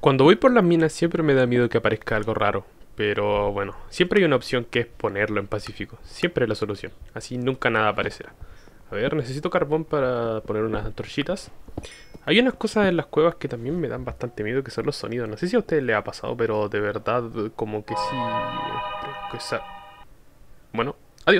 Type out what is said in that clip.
Cuando voy por las minas siempre me da miedo que aparezca algo raro, pero bueno, siempre hay una opción que es ponerlo en pacífico, siempre es la solución, así nunca nada aparecerá. A ver, necesito carbón para poner unas antorchitas. Hay unas cosas en las cuevas que también me dan bastante miedo, que son los sonidos. No sé si a ustedes les ha pasado, pero de verdad como que sí... Eh, bueno,